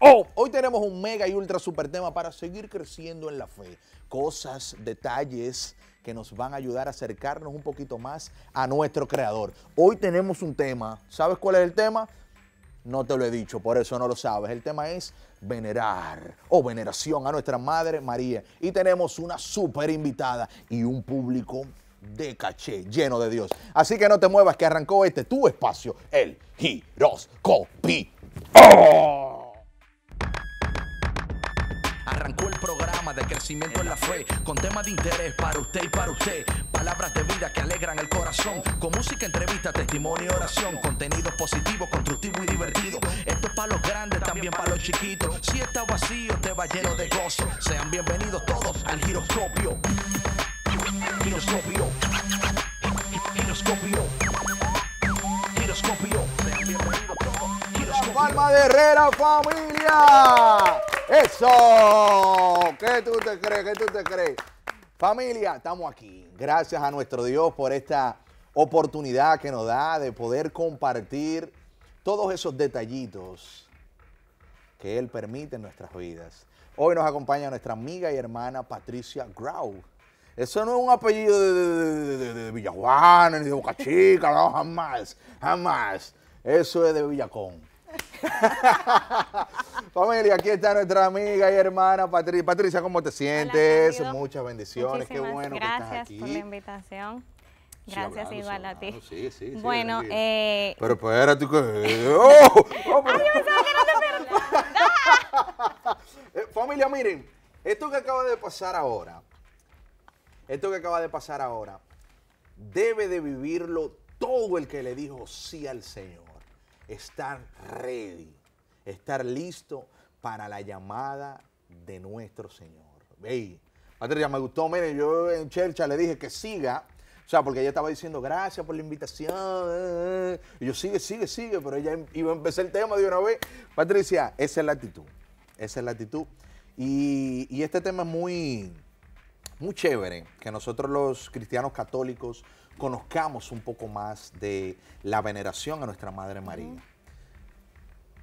Oh, hoy tenemos un mega y ultra super tema para seguir creciendo en la fe. Cosas, detalles que nos van a ayudar a acercarnos un poquito más a nuestro creador. Hoy tenemos un tema. ¿Sabes cuál es el tema? No te lo he dicho, por eso no lo sabes. El tema es venerar o veneración a nuestra Madre María. Y tenemos una super invitada y un público de caché, lleno de Dios. Así que no te muevas que arrancó este tu espacio, el Giroscopio. ¡Oh! de crecimiento en la fe, con temas de interés para usted y para usted. Palabras de vida que alegran el corazón, con música, entrevista, testimonio y oración, Contenido positivo, constructivo y divertido. Esto es para los grandes, también para los chiquitos. Si está vacío, te va lleno de gozo. Sean bienvenidos todos al giroscopio. Giroscopio. Giroscopio. Giroscopio. Sean Giroscopio. Palma de Herrera, familia. Eso. ¿Qué tú te crees? ¿Qué tú te crees? Familia, estamos aquí. Gracias a nuestro Dios por esta oportunidad que nos da de poder compartir todos esos detallitos que Él permite en nuestras vidas. Hoy nos acompaña nuestra amiga y hermana Patricia Grau. Eso no es un apellido de, de, Villajuana ni de Boca Chica, no, jamás, jamás. Eso es de Villacón. Familia, aquí está nuestra amiga y hermana Patricia. Patricia, ¿cómo te sientes? Muchas bendiciones, qué bueno que estás aquí. por la invitación. Gracias igual a ti. bueno, eh... Pero espérate que... Familia, miren, esto que acaba de pasar ahora, esto que acaba de pasar ahora, debe de vivirlo todo el que le dijo sí al Señor estar ready, estar listo para la llamada de nuestro Señor. Hey, Patricia, me gustó, miren, yo en Chercha le dije que siga, o sea, porque ella estaba diciendo gracias por la invitación, eh, eh". y yo sigue, sigue, sigue, pero ella em-, iba a empezar el tema de una vez. Patricia, esa es la actitud, esa es la actitud. Y, y este tema es muy, muy chévere, que nosotros los cristianos católicos conozcamos un poco más de la veneración a nuestra Madre María.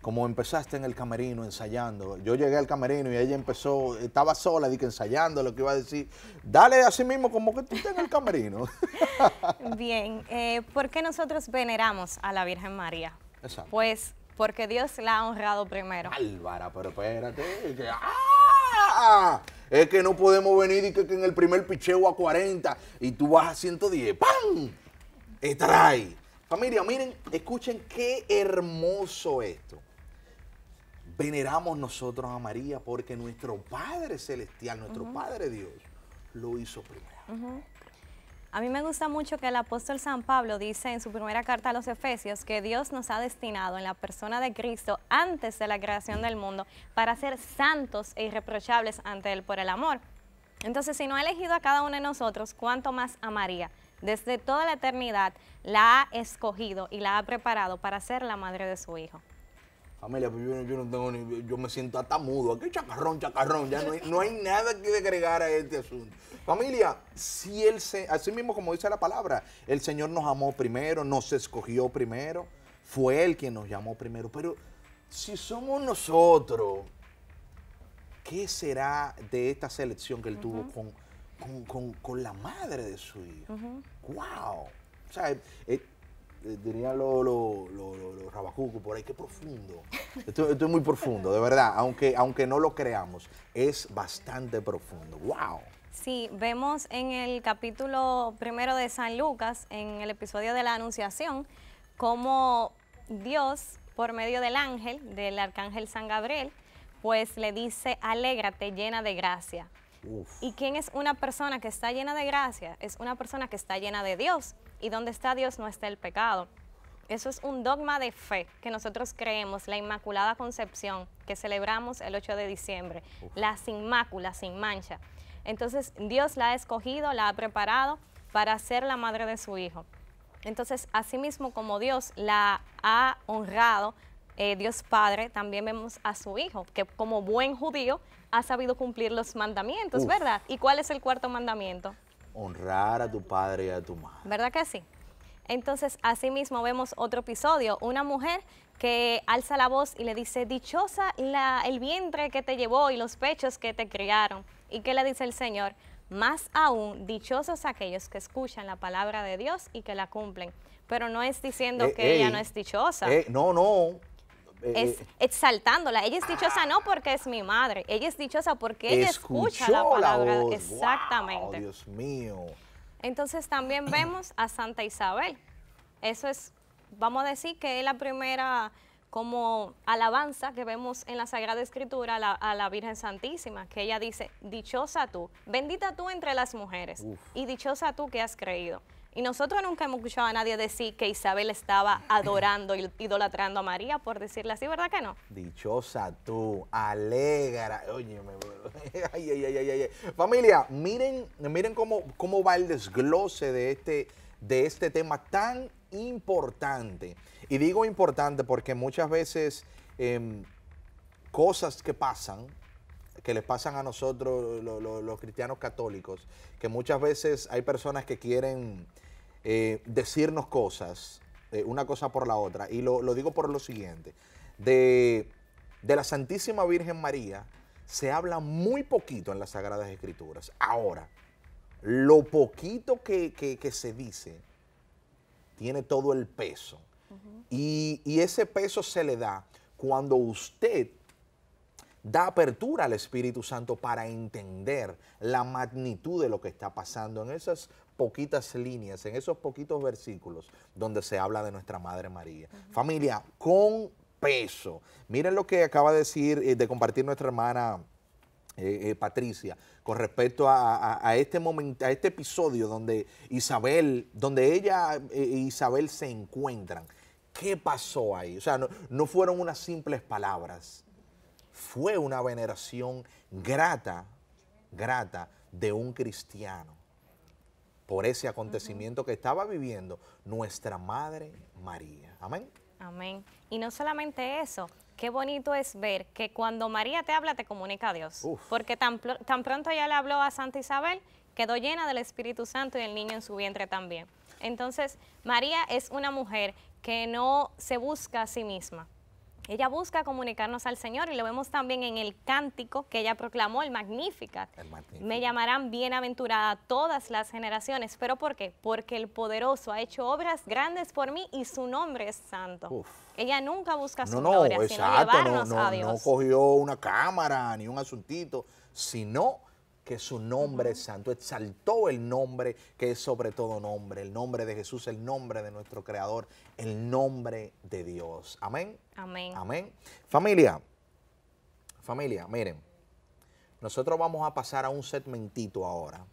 Como empezaste en el camerino ensayando, yo llegué al camerino y ella empezó, estaba sola, dije ensayando lo que iba a decir, dale a sí mismo como que tú estés en el camerino. Bien, eh, ¿por qué nosotros veneramos a la Virgen María? Pues porque Dios la ha honrado primero. Álvara, pero espérate, es que no podemos venir y que, en el primer picheo a 40 y tú vas a 110. ¡Pam! Trae. Familia, miren, escuchen qué hermoso esto. Veneramos nosotros a María porque nuestro Padre Celestial, nuestro Padre Dios, lo hizo primero. A mí me gusta mucho que el apóstol San Pablo dice en su primera carta a los Efesios que Dios nos ha destinado en la persona de Cristo antes de la creación del mundo para ser santos e irreprochables ante Él por el amor. Entonces, si no ha elegido a cada uno de nosotros, ¿cuánto más a María? Desde toda la eternidad la ha escogido y la ha preparado para ser la madre de su Hijo. Familia, pues yo, no tengo ni, yo me siento hasta mudo. Aquí chacarrón, chacarrón. Ya no hay, no hay nada que agregar a este asunto. Familia, si él se, así mismo como dice la palabra, el Señor nos amó primero, nos escogió primero, fue Él quien nos llamó primero. Pero si somos nosotros, ¿qué será de esta selección que él tuvo con, con, la madre de su hijo? ¡Wow! O sea, eh, dirían eh, los lo, lo, lo, rabacucos por ahí, qué profundo. Esto, es muy profundo, de verdad, aunque, aunque no lo creamos, es bastante profundo. ¡Wow! Sí, vemos en el capítulo primero de San Lucas, en el episodio de la Anunciación, cómo Dios, por medio del ángel, del arcángel San Gabriel, pues le dice, alégrate, llena de gracia. ¿Y quién es una persona que está llena de gracia? Es una persona que está llena de Dios. Y donde está Dios no está el pecado. Eso es un dogma de fe que nosotros creemos, la Inmaculada Concepción, que celebramos el 8 de diciembre, la sin mácula, sin mancha. Entonces Dios la ha escogido, la ha preparado para ser la madre de su Hijo. Entonces, asimismo como Dios la ha honrado, eh, Dios Padre, también vemos a su Hijo, que como buen judío ha sabido cumplir los mandamientos, ¿verdad? ¿Y cuál es el cuarto mandamiento? Honrar a tu padre y a tu madre. ¿Verdad que sí? Entonces, asimismo vemos otro episodio, una mujer que alza la voz y le dice, dichosa la, el vientre que te llevó y los pechos que te criaron. ¿Y qué le dice el Señor? Más aún, dichosos aquellos que escuchan la palabra de Dios y que la cumplen. Pero no es diciendo eh, que ella no es dichosa. Eh, no, no, es eh, eh, exaltándola. Ella es dichosa no porque es mi madre, ella es dichosa porque ella escucha la palabra. Exactamente. Dios mío. Entonces también vemos a Santa Isabel. Eso es, vamos a decir que es la primera como alabanza que vemos en la Sagrada Escritura a la, Virgen Santísima, que ella dice, dichosa tú, bendita tú entre las mujeres y dichosa tú que has creído. Y nosotros nunca hemos escuchado a nadie decir que Isabel estaba adorando, y idolatrando a María, por decirle así, ¿verdad que no? Dichosa tú, alegra. Oye, ay, ay, ay, ay, Familia, miren, miren cómo, cómo va el desglose de este, de este tema tan importante. Y digo importante porque muchas veces em, cosas que pasan, que les pasan a nosotros los cristianos católicos, que muchas veces hay personas que quieren eh, decirnos cosas, eh, una cosa por la otra, y lo, digo por lo siguiente, de, la Santísima Virgen María se habla muy poquito en las Sagradas Escrituras. Ahora, lo poquito que, se dice tiene todo el peso. y, y ese peso se le da cuando usted da apertura al Espíritu Santo para entender la magnitud de lo que está pasando en esas poquitas líneas, en esos poquitos versículos donde se habla de nuestra Madre María. Familia, con peso. Miren lo que acaba de decir, eh, de compartir nuestra hermana. Eh, eh, Patricia, con respecto a, este momento, a este episodio donde Isabel, donde ella e Isabel se encuentran. ¿Qué pasó ahí? O sea, no fueron unas simples palabras fue una veneración grata, grata de un cristiano por ese acontecimiento que estaba viviendo nuestra Madre María. Amén. Amén. Y no solamente eso, qué bonito es ver que cuando María te habla te comunica a Dios. Porque tan, tan pronto ya le habló a Santa Isabel, quedó llena del Espíritu Santo y el niño en su vientre también. Entonces, María es una mujer que no se busca a sí misma, ella busca comunicarnos al Señor y lo vemos también en el cántico que ella proclamó, el Magnífica. Me llamarán bienaventurada todas las generaciones. ¿Pero por qué? Porque el poderoso ha hecho obras grandes por mí y su nombre es santo. Ella nunca busca su gloria, sino llevarnos a Dios. No cogió una cámara ni un asuntito, sino que su nombre es santo, exaltó el nombre que es sobre todo nombre, el nombre de Jesús, el nombre de nuestro Creador, el nombre de Dios. Amén. Amén. Amén. Familia, familia, miren, nosotros vamos a pasar a un segmentito ahora,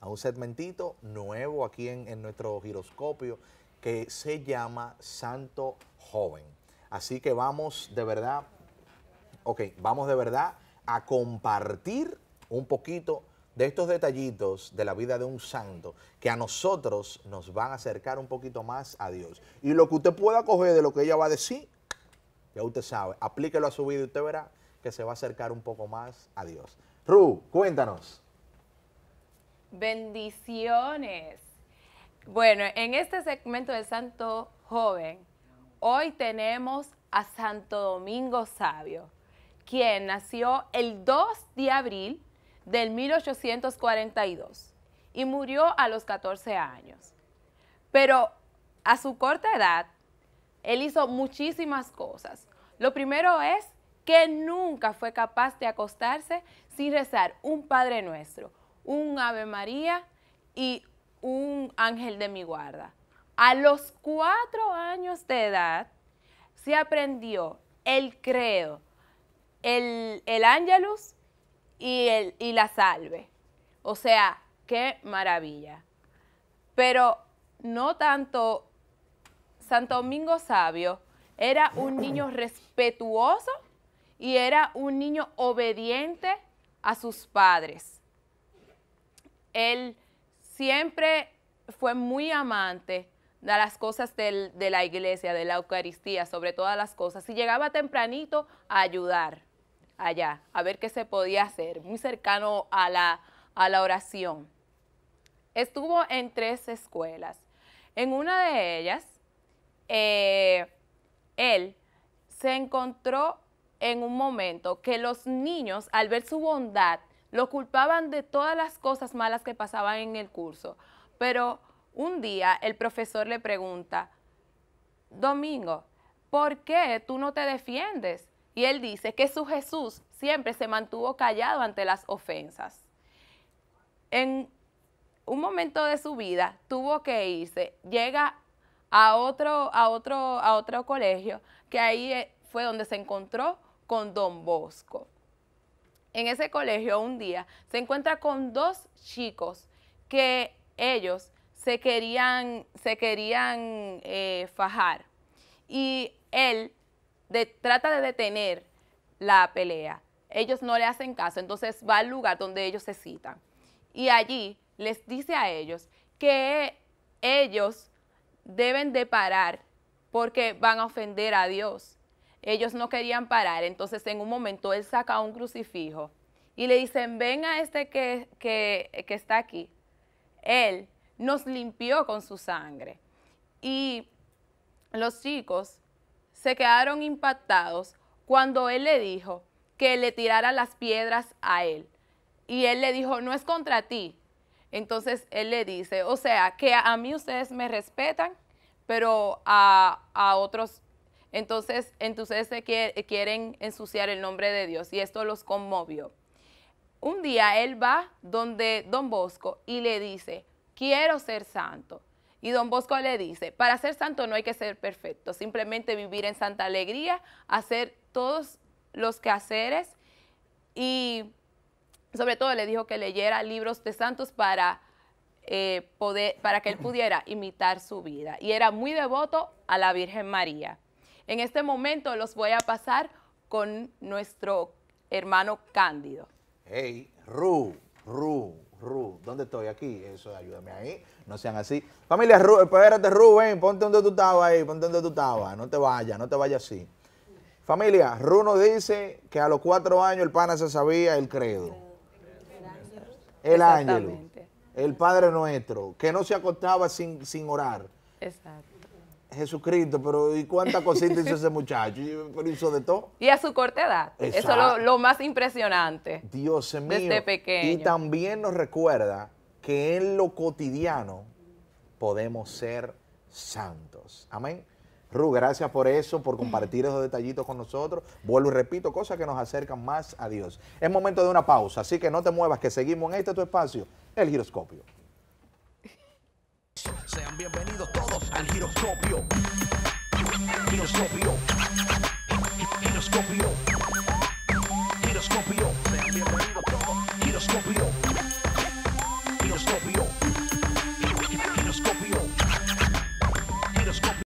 a un segmentito nuevo aquí en, nuestro giroscopio que se llama Santo Joven. Así que vamos de verdad, ok, vamos de verdad a compartir un poquito de estos detallitos de la vida de un santo que a nosotros nos van a acercar un poquito más a Dios. Y lo que usted pueda coger de lo que ella va a decir, ya usted sabe, aplíquelo a su vida y usted verá que se va a acercar un poco más a Dios. Ru, cuéntanos. Bendiciones. Bueno, en este segmento de Santo Joven, hoy tenemos a Santo Domingo Sabio, quien nació el 2 de abril del 1842 y murió a los 14 años. Pero a su corta edad, él hizo muchísimas cosas. Lo primero es que nunca fue capaz de acostarse sin rezar un Padre Nuestro, un Ave María y un Ángel de mi guarda. A los cuatro años de edad se aprendió el credo, el, el ángelus y, y la salve. O sea, qué maravilla. Pero no tanto Santo Domingo Sabio era un niño respetuoso y era un niño obediente a sus padres. Él siempre fue muy amante de las cosas de la iglesia, de la Eucaristía, sobre todas las cosas, y llegaba tempranito a ayudar allá, a ver qué se podía hacer, muy cercano a la, a la oración. Estuvo en tres escuelas. En una de ellas, eh, él se encontró en un momento que los niños, al ver su bondad, lo culpaban de todas las cosas malas que pasaban en el curso. Pero un día el profesor le pregunta, Domingo, ¿por qué tú no te defiendes? Y él dice que su Jesús siempre se mantuvo callado ante las ofensas. En un momento de su vida tuvo que irse, llega a otro, a otro, a otro colegio, que ahí eh, fue donde se encontró con Don Bosco. En ese colegio un día se encuentra con dos chicos que ellos se querían, se querían eh, fajar. Y él trata de detener la pelea. Ellos no le hacen caso, entonces va al lugar donde ellos se citan. Y allí les dice a ellos que ellos deben de parar porque van a ofender a Dios. Ellos no querían parar, entonces en un momento él saca un crucifijo y le dicen, ven a este que, que está aquí. Él nos limpió con su sangre. Y los chicos se quedaron impactados cuando él le dijo que le tirara las piedras a él. Y él le dijo, no es contra ti. Entonces él le dice, o sea, que a mí ustedes me respetan, pero a, otros, entonces, entonces se quieren ensuciar el nombre de Dios. Y esto los conmovió. Un día él va donde don Bosco y le dice, quiero ser santo. Y don Bosco le dice, para ser santo no hay que ser perfecto, simplemente vivir en santa alegría, hacer todos los quehaceres y sobre todo le dijo que leyera libros de santos para, eh, poder, para que él pudiera imitar su vida. Y era muy devoto a la Virgen María. En este momento los voy a pasar con nuestro hermano Cándido. Hey, Ru, Ru. Ru, ¿dónde estoy? Aquí. Eso, ayúdame ahí. No sean así. Familia Ru, espérate, Ru, ven, ponte donde tú estabas ahí, ponte donde tú estabas. No te vayas, no te vayas así. Familia, Ru nos dice que a los cuatro años el pana se sabía el credo. El ángel. El Padre Nuestro, que no se acostaba sin, sin orar. Exacto. Jesucristo, pero ¿y cuántas cositas hizo ese muchacho? Por eso de todo. Y a su corta edad. Eso es lo, más impresionante. Dios mío. Desde pequeño. Y también nos recuerda que en lo cotidiano podemos ser santos. Amén. Ru, gracias por eso, por compartir esos detallitos con nosotros. Vuelvo y repito, cosas que nos acercan más a Dios. Es momento de una pausa, así que no te muevas, que seguimos en este tu espacio, el giroscopio. al giroscopio. Giroscopio. Giroscopio. Giroscopio. Giroscopio.